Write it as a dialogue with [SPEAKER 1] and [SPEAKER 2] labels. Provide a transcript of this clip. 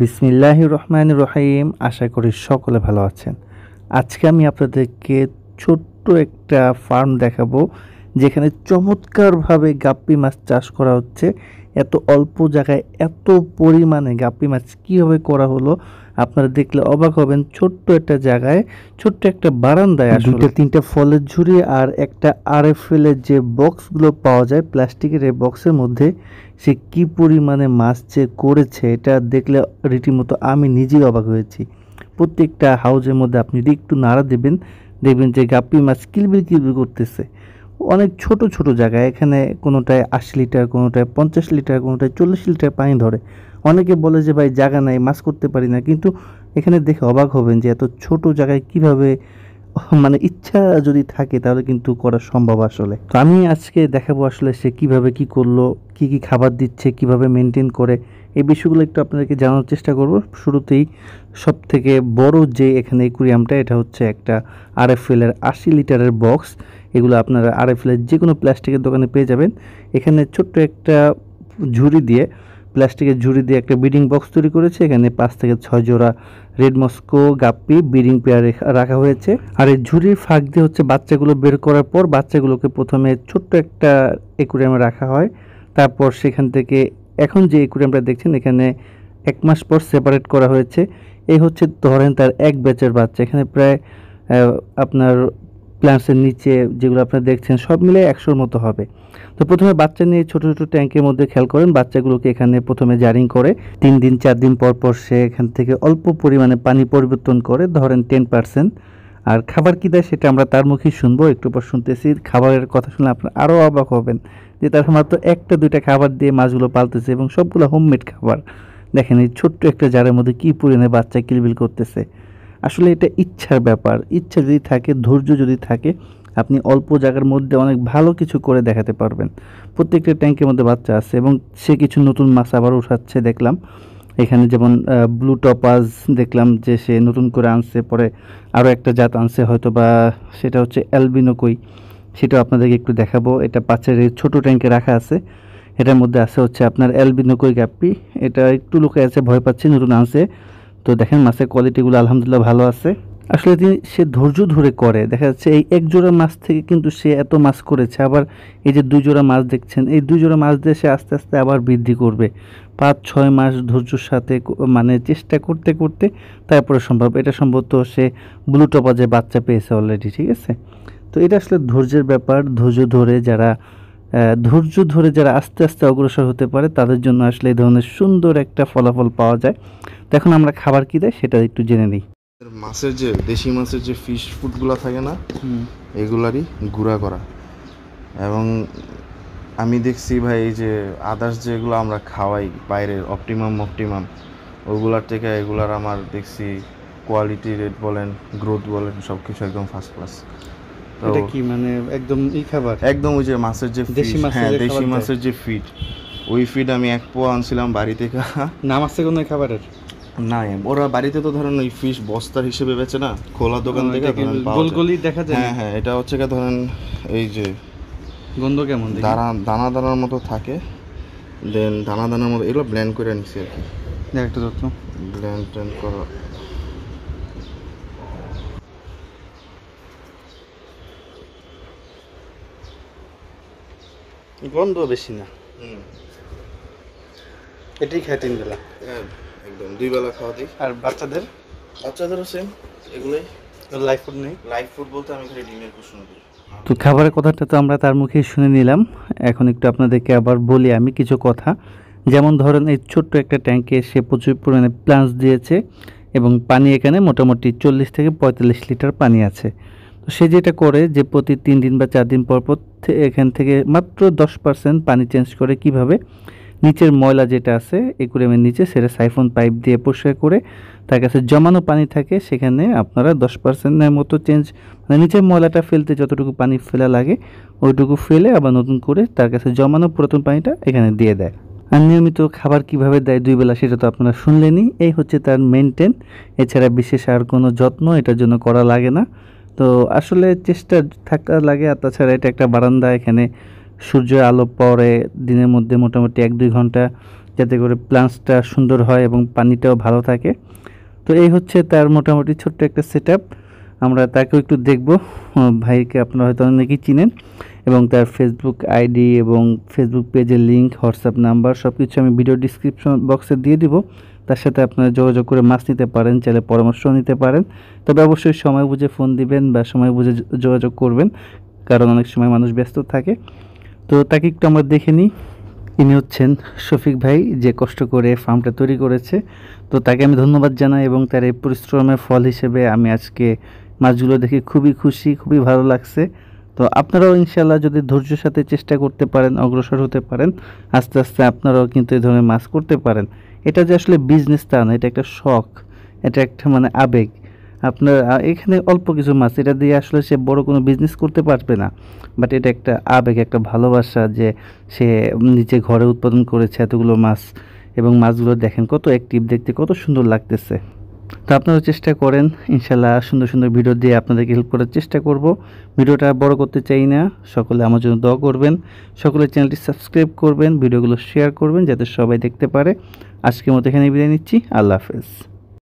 [SPEAKER 1] বিসমিল্লাহ রহমান রহিম আশা করি সকলে ভালো আছেন আজকে আমি আপনাদেরকে ছোট্ট একটা ফার্ম দেখাবো যেখানে চমৎকারভাবে গাপ্পি মাছ চাষ করা হচ্ছে এত অল্প জায়গায় এত পরিমাণে গাপ্পি মাছ কীভাবে করা হলো আপনারা দেখলে অবাক হবেন ছোট্ট একটা জায়গায় ছোট্ট একটা বারান্দায় আসলে তিনটা ফলের ঝুড়ি আর একটা আর এফ যে বক্সগুলো পাওয়া যায় প্লাস্টিকের এই বক্সের মধ্যে সে কি পরিমাণে মাছ যে করেছে এটা দেখলে রীতিমতো আমি নিজেই অবাক হয়েছি প্রত্যেকটা হাউজের মধ্যে আপনি যদি একটু নাড়া দেবেন দেখবেন যে গাপ্পি মাছ কিলবিল কিলবিল করতেছে অনেক ছোট ছোট জায়গায় এখানে কোনোটায় আশি লিটার কোনোটায় পঞ্চাশ লিটার কোনোটায় চল্লিশ লিটার পানি ধরে অনেকে বলে যে ভাই জায়গা নাই মাছ করতে পারি না কিন্তু এখানে দেখে অবাক হবেন যে এত ছোট জায়গায় কিভাবে মানে ইচ্ছা যদি থাকে তাহলে কিন্তু করা সম্ভব আসলে তো আমি আজকে দেখাবো আসলে সে কিভাবে কি করলো কি কি খাবার দিচ্ছে কিভাবে মেনটেন করে এই বিষয়গুলো একটু আপনাদেরকে জানার চেষ্টা করব শুরুতেই সব থেকে বড় যে এখানে ইকুরিয়ামটা এটা হচ্ছে একটা আরএফএলের আশি লিটারের বক্স এগুলো আপনারা আরএফএলের যে কোনো প্লাস্টিকের দোকানে পেয়ে যাবেন এখানে ছোট্ট একটা ঝুড়ি দিয়ে প্লাস্টিকের ঝুড়ি দিয়ে একটা বিড়িং বক্স তৈরি করেছে এখানে পাঁচ থেকে ছয় জোড়া red Moscow guppy breeding pair রাখা হয়েছে আর এই ঝুড়ির ফাঁক দিয়ে হচ্ছে বাচ্চাগুলো বের করার পর বাচ্চাগুলোকে প্রথমে ছোট্ট একটা একুরিয়ামে রাখা হয় তারপর সেখান থেকে এখন যে একুরিয়ামটা দেখছেন এখানে এক মাস পর সেপারেট করা হয়েছে এই হচ্ছে ধরেন তার এক ব্যাচের বাচ্চা এখানে প্রায় আপনার প্ল্যান্টসের নিচে যেগুলো আপনারা দেখছেন সব মিলে একশোর মতো হবে তো প্রথমে বাচ্চা নিয়ে ছোট ছোট ট্যাঙ্কের মধ্যে খেয়াল করেন বাচ্চাগুলোকে এখানে প্রথমে জারিং করে তিন দিন চার দিন পর পর সে এখান থেকে অল্প পরিমাণে পানি পরিবর্তন করে ধরেন টেন পার্সেন্ট আর খাবার কী দেয় সেটা আমরা তার মুখেই শুনবো একটু পর শুনতেছি খাবারের কথা শুনলে আপনার আরও অবাক হবেন যে তার মাত্র একটা দুইটা খাবার দিয়ে মাছগুলো পালতেছে এবং সবগুলো হোমমেড খাবার দেখেন এই ছোট্ট একটা জারের মধ্যে কী পরিমাণে বাচ্চা কিলবিল করতেছে আসলে এটা ইচ্ছার ব্যাপার ইচ্ছা যদি থাকে ধৈর্য যদি থাকে আপনি অল্প জায়গার মধ্যে অনেক ভালো কিছু করে দেখাতে পারবেন প্রত্যেকটা ট্যাঙ্কের মধ্যে বাচ্চা আছে এবং সে কিছু নতুন মাছ আবার উঠাচ্ছে দেখলাম এখানে যেমন ব্লু টপাজ দেখলাম যে সে নতুন করে আনছে পরে আরও একটা জাত আনছে হয়তো বা সেটা হচ্ছে অ্যালবিনোকই সেটাও আপনাদেরকে একটু দেখাবো এটা পাঁচের ছোট ট্যাঙ্কে রাখা আছে এটার মধ্যে আছে হচ্ছে আপনার অ্যালবিনোকই গ্যাপি এটা একটু লোকে আছে ভয় পাচ্ছে নতুন আনছে তো দেখেন মাছের কোয়ালিটিগুলো আলহামদুলিল্লাহ ভালো আছে আসলে তিনি সে ধৈর্য ধরে করে দেখা যাচ্ছে এই এক জোড়া মাছ থেকে কিন্তু সে এত মাছ করেছে আবার এই যে দুই জোড়া মাছ দেখছেন এই দুই জোড়া মাছ দিয়ে সে আস্তে আস্তে আবার বৃদ্ধি করবে পাঁচ ছয় মাস ধৈর্যর সাথে মানে চেষ্টা করতে করতে তারপরে সম্ভব এটা সম্ভবত সে ব্লু যে বাচ্চা পেয়েছে অলরেডি ঠিক আছে তো এটা আসলে ধৈর্যের ব্যাপার ধৈর্য ধরে যারা ধৈর্য ধরে যারা আস্তে আস্তে অগ্রসর হতে পারে তাদের জন্য আসলে এই ধরনের সুন্দর একটা ফলাফল পাওয়া যায় তো এখন আমরা খাবার কী দেয় সেটা একটু জেনে নিই
[SPEAKER 2] মাছের যে দেশি মাছের যে ফিশ ফুডগুলো থাকে না এগুলারই গুঁড়া করা এবং আমি দেখছি ভাই এই যে আদার্স যেগুলো আমরা খাওয়াই বাইরের অপটিমাম অপটিমাম ওগুলার থেকে এগুলার আমার দেখছি কোয়ালিটি রেট বলেন গ্রোথ বলেন সব কিছু একদম ফার্স্ট ক্লাস এটা কি মানে একদম এই খাবার একদম ওই যে মাছের যে দেশি মাছের হ্যাঁ, দেশি মাছের যে ফিড ওই ফিড আমি এক পোয়া আনছিলাম বাড়ি থেকে নাম আছে কোনো খাবারের না ওরা বাড়িতে তো ধরেন ওই ফিশ বস্তার হিসেবে বেচে না খোলা দোকান থেকে গোলগোলি দেখা যায় হ্যাঁ হ্যাঁ এটা হচ্ছে কি ধরেন এই যে গন্ধ কেমন দানা দানা দানার মতো থাকে দেন দানা দানার মতো এগুলো ব্ল্যান্ড করে নিছি আর কি একটা যত্ন ব্ল্যান্ড ট্যান্ড করা গন্ধ বেশি না এটাই খায় তিন বেলা হ্যাঁ, একদম দুই বেলা খাওয়া দিই আর বাচ্চাদের বাচ্চাদেরও সেম এগুলোই লাইফ ফুড নেই লাইফ
[SPEAKER 1] ফুড বলতে তো খাবারের কথাটা তো আমরা তার মুখে শুনে নিলাম এখন একটু আপনাদেরকে আবার বলি আমি কিছু কথা যেমন ধরেন এই ছোট্ট একটা ট্যাঙ্কে সে প্রচুর পরিমাণে প্লান্টস দিয়েছে এবং পানি এখানে মোটামুটি চল্লিশ থেকে পঁয়তাল্লিশ লিটার পানি আছে সে যেটা করে যে প্রতি তিন দিন বা চার দিন পর পর এখান থেকে মাত্র দশ পার্সেন্ট পানি চেঞ্জ করে কিভাবে নিচের ময়লা যেটা আছে একুরিয়ামের নিচে সেটা সাইফন পাইপ দিয়ে পরিষ্কার করে তার কাছে জমানো পানি থাকে সেখানে আপনারা দশ পার্সেন্টের মতো চেঞ্জ মানে নিচের ময়লাটা ফেলতে যতটুকু পানি ফেলা লাগে ওইটুকু ফেলে আবার নতুন করে তার কাছে জমানো পুরাতন পানিটা এখানে দিয়ে দেয় আর নিয়মিত খাবার কিভাবে দেয় দুই বেলা সেটা তো আপনারা শুনলেনই এই হচ্ছে তার মেনটেন এছাড়া বিশেষ আর কোনো যত্ন এটার জন্য করা লাগে না তো আসলে চেষ্টা থাকা লাগে আর তাছাড়া এটা একটা বারান্দা এখানে সূর্যের আলো পরে দিনের মধ্যে মোটামুটি এক দুই ঘন্টা যাতে করে প্লান্টসটা সুন্দর হয় এবং পানিটাও ভালো থাকে তো এই হচ্ছে তার মোটামুটি ছোট্ট একটা সেট আমরা তাকেও একটু দেখব ভাইকে আপনারা হয়তো অনেকেই চিনেন এবং তার ফেসবুক আইডি এবং ফেসবুক পেজের লিঙ্ক হোয়াটসঅ্যাপ নাম্বার সব কিছু আমি ভিডিও ডিসক্রিপশন বক্সে দিয়ে দিব তার সাথে আপনারা যোগাযোগ করে মাছ নিতে পারেন চাইলে পরামর্শ নিতে পারেন তবে অবশ্যই সময় বুঝে ফোন দিবেন বা সময় বুঝে যোগাযোগ করবেন কারণ অনেক সময় মানুষ ব্যস্ত থাকে তো তাকে একটু আমরা দেখে নিই ইনি হচ্ছেন শফিক ভাই যে কষ্ট করে ফার্মটা তৈরি করেছে তো তাকে আমি ধন্যবাদ জানাই এবং তার এই পরিশ্রমের ফল হিসেবে আমি আজকে মাছগুলো দেখে খুবই খুশি খুবই ভালো লাগছে তো আপনারাও ইনশাল্লাহ যদি ধৈর্যের সাথে চেষ্টা করতে পারেন অগ্রসর হতে পারেন আস্তে আস্তে আপনারাও কিন্তু এই ধরনের মাছ করতে পারেন এটা যে আসলে বিজনেস তা না এটা একটা শখ এটা একটা মানে আবেগ আপনার এখানে অল্প কিছু মাছ এটা দিয়ে আসলে সে বড় কোনো বিজনেস করতে পারবে না বাট এটা একটা আবেগ একটা ভালোবাসা যে সে নিজে ঘরে উৎপাদন করেছে এতগুলো মাছ এবং মাছগুলো দেখেন কত অ্যাক্টিভ দেখতে কত সুন্দর লাগতেছে তো আপনারা চেষ্টা করেন ইনশাল্লাহ সুন্দর সুন্দর ভিডিও দিয়ে আপনাদেরকে হেল্প করার চেষ্টা করব ভিডিওটা বড় করতে চাই না সকলে আমার জন্য দোয়া করবেন সকলে চ্যানেলটি সাবস্ক্রাইব করবেন ভিডিওগুলো শেয়ার করবেন যাতে সবাই দেখতে পারে আজকের মতো এখানে বিদায় নিচ্ছি আল্লাহ হাফেজ